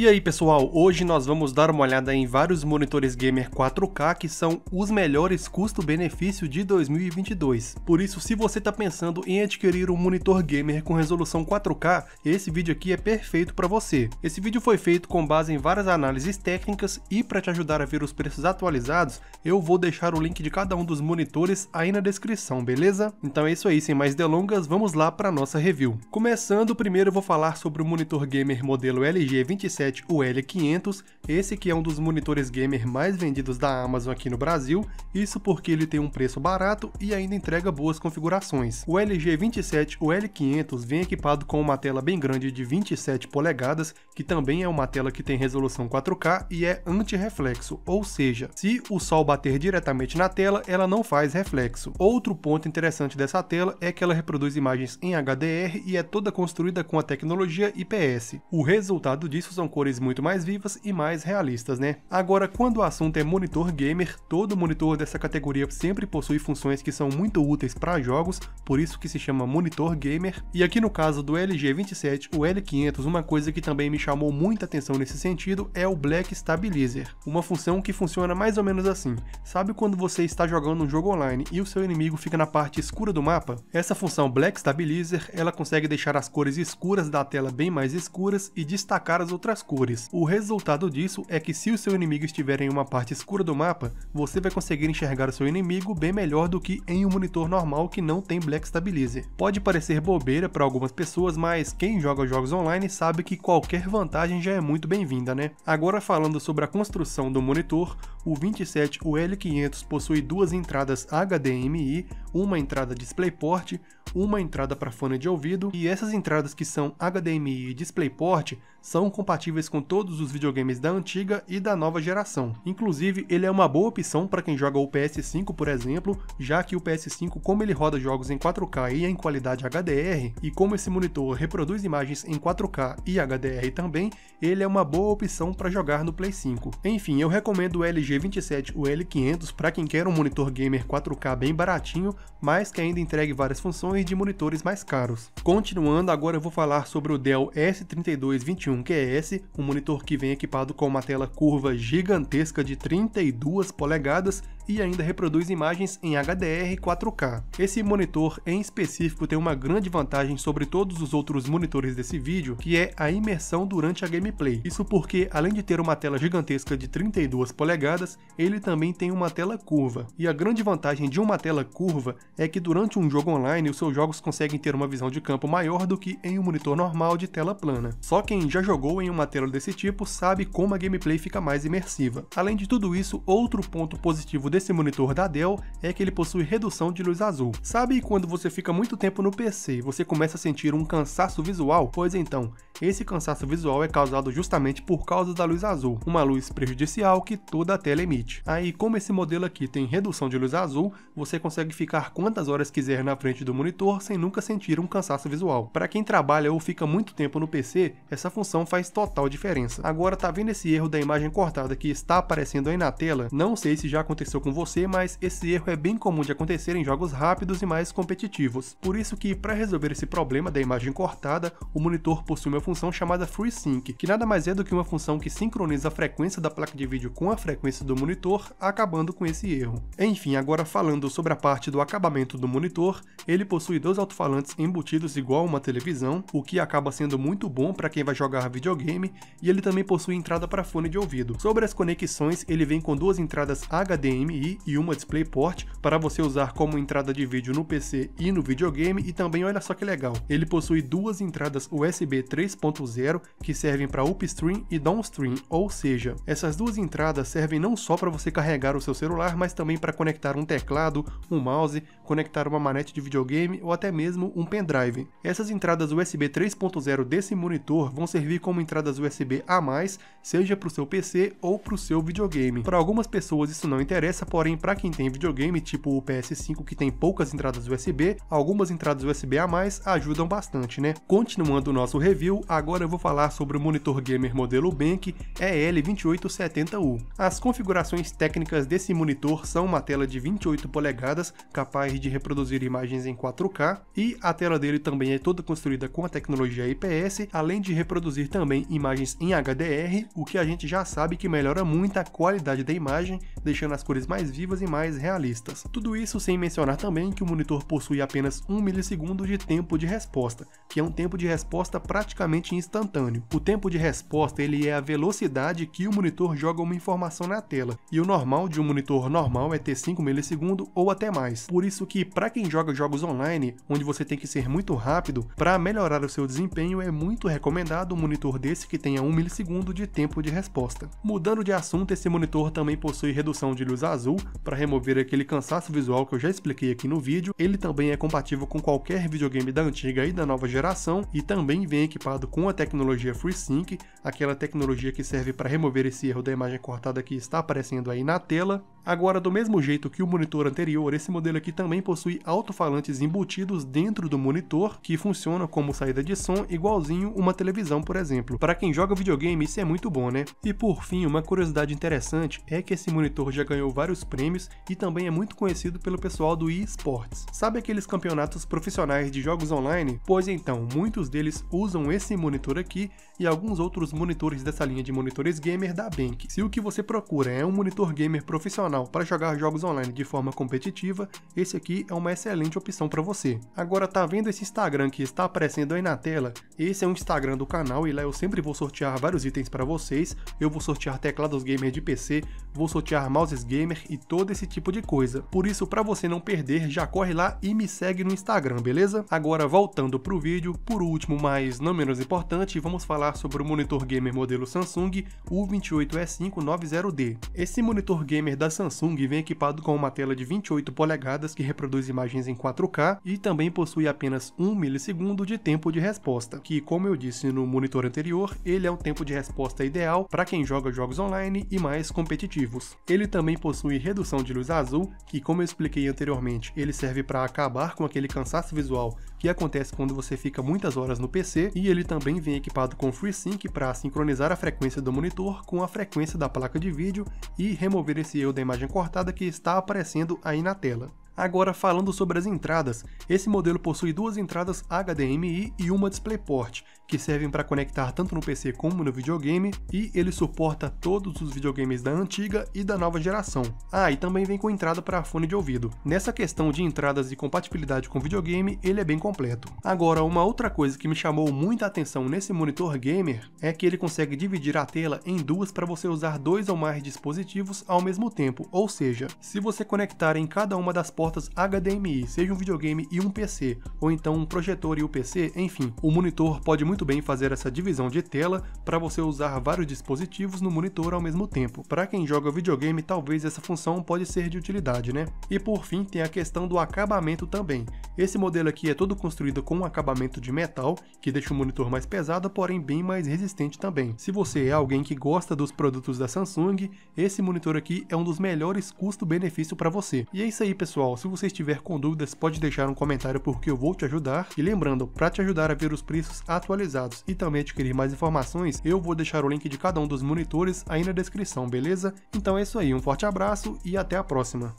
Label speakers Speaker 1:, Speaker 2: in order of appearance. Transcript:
Speaker 1: E aí pessoal, hoje nós vamos dar uma olhada em vários monitores gamer 4K que são os melhores custo-benefício de 2022. Por isso, se você está pensando em adquirir um monitor gamer com resolução 4K, esse vídeo aqui é perfeito para você. Esse vídeo foi feito com base em várias análises técnicas e para te ajudar a ver os preços atualizados, eu vou deixar o link de cada um dos monitores aí na descrição, beleza? Então é isso aí, sem mais delongas, vamos lá para nossa review. Começando, primeiro eu vou falar sobre o monitor gamer modelo LG 27 77, o L500, esse que é um dos monitores gamer mais vendidos da Amazon aqui no Brasil, isso porque ele tem um preço barato e ainda entrega boas configurações. O LG 27, ul L500, vem equipado com uma tela bem grande de 27 polegadas, que também é uma tela que tem resolução 4K e é anti-reflexo, ou seja, se o sol bater diretamente na tela, ela não faz reflexo. Outro ponto interessante dessa tela é que ela reproduz imagens em HDR e é toda construída com a tecnologia IPS. O resultado disso são cores muito mais vivas e mais realistas, né? Agora, quando o assunto é monitor gamer, todo monitor dessa categoria sempre possui funções que são muito úteis para jogos, por isso que se chama monitor gamer. E aqui no caso do LG 27, o L500, uma coisa que também me chamou muita atenção nesse sentido é o Black Stabilizer, uma função que funciona mais ou menos assim. Sabe quando você está jogando um jogo online e o seu inimigo fica na parte escura do mapa? Essa função Black Stabilizer, ela consegue deixar as cores escuras da tela bem mais escuras e destacar as outras as cores. O resultado disso é que se o seu inimigo estiver em uma parte escura do mapa, você vai conseguir enxergar o seu inimigo bem melhor do que em um monitor normal que não tem Black Stabilizer. Pode parecer bobeira para algumas pessoas, mas quem joga jogos online sabe que qualquer vantagem já é muito bem-vinda, né? Agora falando sobre a construção do monitor, o 27 UL500 possui duas entradas HDMI, uma entrada DisplayPort, uma entrada para fone de ouvido, e essas entradas que são HDMI e DisplayPort são compatíveis com todos os videogames da antiga e da nova geração. Inclusive, ele é uma boa opção para quem joga o PS5, por exemplo, já que o PS5, como ele roda jogos em 4K e em qualidade HDR, e como esse monitor reproduz imagens em 4K e HDR também, ele é uma boa opção para jogar no Play 5. Enfim, eu recomendo o LG 27 o L500 para quem quer um monitor gamer 4K bem baratinho, mas que ainda entregue várias funções de monitores mais caros. Continuando, agora eu vou falar sobre o Dell S3221QS, é um monitor que vem equipado com uma tela curva gigantesca de 32 polegadas e ainda reproduz imagens em HDR 4K. Esse monitor em específico tem uma grande vantagem sobre todos os outros monitores desse vídeo, que é a imersão durante a gameplay. Isso porque, além de ter uma tela gigantesca de 32 polegadas, ele também tem uma tela curva. E a grande vantagem de uma tela curva é que durante um jogo online, os seus jogos conseguem ter uma visão de campo maior do que em um monitor normal de tela plana. Só quem já jogou em uma tela desse tipo sabe como a gameplay fica mais imersiva. Além de tudo isso, outro ponto positivo desse desse monitor da Dell é que ele possui redução de luz azul. Sabe quando você fica muito tempo no PC e você começa a sentir um cansaço visual? Pois então, esse cansaço visual é causado justamente por causa da luz azul, uma luz prejudicial que toda a tela emite. Aí, como esse modelo aqui tem redução de luz azul, você consegue ficar quantas horas quiser na frente do monitor sem nunca sentir um cansaço visual. Para quem trabalha ou fica muito tempo no PC, essa função faz total diferença. Agora, tá vendo esse erro da imagem cortada que está aparecendo aí na tela? Não sei se já aconteceu com com você, mas esse erro é bem comum de acontecer em jogos rápidos e mais competitivos. Por isso que, para resolver esse problema da imagem cortada, o monitor possui uma função chamada FreeSync, que nada mais é do que uma função que sincroniza a frequência da placa de vídeo com a frequência do monitor, acabando com esse erro. Enfim, agora falando sobre a parte do acabamento do monitor, ele possui dois alto-falantes embutidos igual a uma televisão, o que acaba sendo muito bom para quem vai jogar videogame, e ele também possui entrada para fone de ouvido. Sobre as conexões, ele vem com duas entradas HDMI HDMI e uma DisplayPort para você usar como entrada de vídeo no PC e no videogame e também olha só que legal, ele possui duas entradas USB 3.0 que servem para upstream e downstream, ou seja, essas duas entradas servem não só para você carregar o seu celular, mas também para conectar um teclado, um mouse, conectar uma manete de videogame ou até mesmo um pendrive. Essas entradas USB 3.0 desse monitor vão servir como entradas USB a mais, seja para o seu PC ou para o seu videogame. Para algumas pessoas isso não interessa, peça, porém para quem tem videogame, tipo o PS5 que tem poucas entradas USB, algumas entradas USB a mais ajudam bastante, né? Continuando o nosso review, agora eu vou falar sobre o monitor gamer modelo Bank EL2870U. As configurações técnicas desse monitor são uma tela de 28 polegadas, capaz de reproduzir imagens em 4K, e a tela dele também é toda construída com a tecnologia IPS, além de reproduzir também imagens em HDR, o que a gente já sabe que melhora muito a qualidade da imagem, deixando as cores mais vivas e mais realistas. Tudo isso sem mencionar também que o monitor possui apenas 1 milissegundo de tempo de resposta, que é um tempo de resposta praticamente instantâneo. O tempo de resposta ele é a velocidade que o monitor joga uma informação na tela, e o normal de um monitor normal é ter 5 milissegundos ou até mais. Por isso que para quem joga jogos online, onde você tem que ser muito rápido, para melhorar o seu desempenho é muito recomendado um monitor desse que tenha 1 milissegundo de tempo de resposta. Mudando de assunto, esse monitor também possui redução de luz azul azul para remover aquele cansaço visual que eu já expliquei aqui no vídeo. Ele também é compatível com qualquer videogame da antiga e da nova geração e também vem equipado com a tecnologia FreeSync, aquela tecnologia que serve para remover esse erro da imagem cortada que está aparecendo aí na tela. Agora, do mesmo jeito que o monitor anterior, esse modelo aqui também possui alto-falantes embutidos dentro do monitor, que funcionam como saída de som, igualzinho uma televisão, por exemplo. Para quem joga videogame, isso é muito bom, né? E por fim, uma curiosidade interessante é que esse monitor já ganhou vários vários prêmios e também é muito conhecido pelo pessoal do eSports. Sabe aqueles campeonatos profissionais de jogos online? Pois então, muitos deles usam esse monitor aqui e alguns outros monitores dessa linha de monitores gamer da Bank. Se o que você procura é um monitor gamer profissional para jogar jogos online de forma competitiva, esse aqui é uma excelente opção para você. Agora tá vendo esse Instagram que está aparecendo aí na tela? Esse é um Instagram do canal e lá eu sempre vou sortear vários itens para vocês. Eu vou sortear teclados gamer de PC, vou sortear mouses gamer e todo esse tipo de coisa. Por isso, para você não perder, já corre lá e me segue no Instagram, beleza? Agora, voltando pro vídeo, por último, mas não menos importante, vamos falar sobre o monitor gamer modelo Samsung U28E590D. Esse monitor gamer da Samsung vem equipado com uma tela de 28 polegadas que reproduz imagens em 4K e também possui apenas 1 milissegundo de tempo de resposta, que, como eu disse no monitor anterior, ele é o tempo de resposta ideal para quem joga jogos online e mais competitivos. Ele também possui possui redução de luz azul, que como eu expliquei anteriormente, ele serve para acabar com aquele cansaço visual que acontece quando você fica muitas horas no PC, e ele também vem equipado com FreeSync para sincronizar a frequência do monitor com a frequência da placa de vídeo e remover esse erro da imagem cortada que está aparecendo aí na tela. Agora falando sobre as entradas, esse modelo possui duas entradas HDMI e uma DisplayPort, que servem para conectar tanto no PC como no videogame, e ele suporta todos os videogames da antiga e da nova geração. Ah, e também vem com entrada para fone de ouvido. Nessa questão de entradas e compatibilidade com videogame, ele é bem completo. Agora, uma outra coisa que me chamou muita atenção nesse monitor gamer é que ele consegue dividir a tela em duas para você usar dois ou mais dispositivos ao mesmo tempo, ou seja, se você conectar em cada uma das portas portas HDMI, seja um videogame e um PC, ou então um projetor e o um PC, enfim. O monitor pode muito bem fazer essa divisão de tela para você usar vários dispositivos no monitor ao mesmo tempo. Para quem joga videogame, talvez essa função pode ser de utilidade, né? E por fim, tem a questão do acabamento também. Esse modelo aqui é todo construído com um acabamento de metal, que deixa o monitor mais pesado, porém bem mais resistente também. Se você é alguém que gosta dos produtos da Samsung, esse monitor aqui é um dos melhores custo-benefício para você. E é isso aí, pessoal. Se você estiver com dúvidas, pode deixar um comentário porque eu vou te ajudar. E lembrando, para te ajudar a ver os preços atualizados e também adquirir mais informações, eu vou deixar o link de cada um dos monitores aí na descrição, beleza? Então é isso aí, um forte abraço e até a próxima.